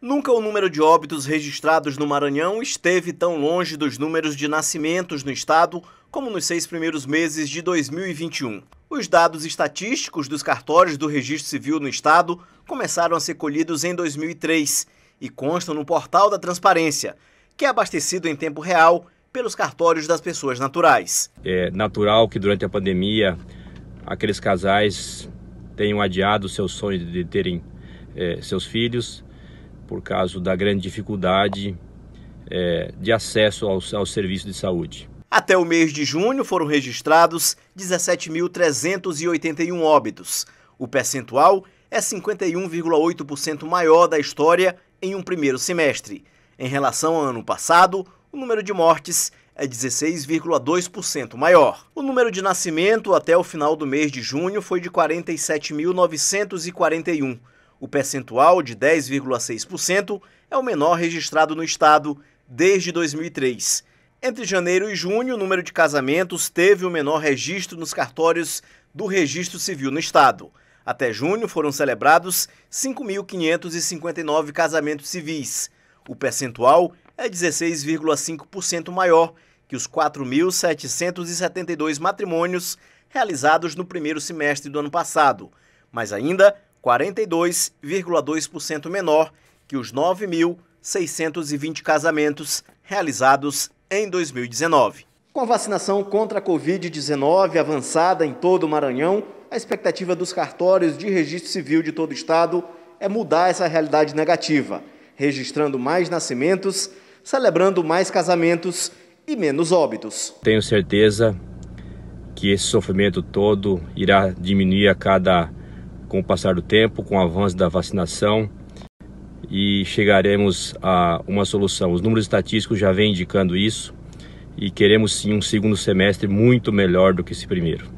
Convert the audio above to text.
Nunca o número de óbitos registrados no Maranhão esteve tão longe dos números de nascimentos no estado como nos seis primeiros meses de 2021. Os dados estatísticos dos cartórios do Registro Civil no estado começaram a ser colhidos em 2003 e constam no Portal da Transparência, que é abastecido em tempo real pelos cartórios das pessoas naturais. É natural que durante a pandemia aqueles casais tenham adiado seu sonho de terem é, seus filhos por causa da grande dificuldade é, de acesso ao, ao serviço de saúde. Até o mês de junho foram registrados 17.381 óbitos. O percentual é 51,8% maior da história em um primeiro semestre. Em relação ao ano passado, o número de mortes é 16,2% maior. O número de nascimento até o final do mês de junho foi de 47.941. O percentual de 10,6% é o menor registrado no estado desde 2003. Entre janeiro e junho, o número de casamentos teve o menor registro nos cartórios do Registro Civil no estado. Até junho foram celebrados 5.559 casamentos civis. O percentual é 16,5% maior que os 4.772 matrimônios realizados no primeiro semestre do ano passado, mas ainda 42,2% menor que os 9.620 casamentos realizados em 2019. Com a vacinação contra a Covid-19 avançada em todo o Maranhão, a expectativa dos cartórios de registro civil de todo o estado é mudar essa realidade negativa, registrando mais nascimentos, celebrando mais casamentos e menos óbitos. Tenho certeza que esse sofrimento todo irá diminuir a cada com o passar do tempo, com o avanço da vacinação e chegaremos a uma solução. Os números estatísticos já vêm indicando isso e queremos sim um segundo semestre muito melhor do que esse primeiro.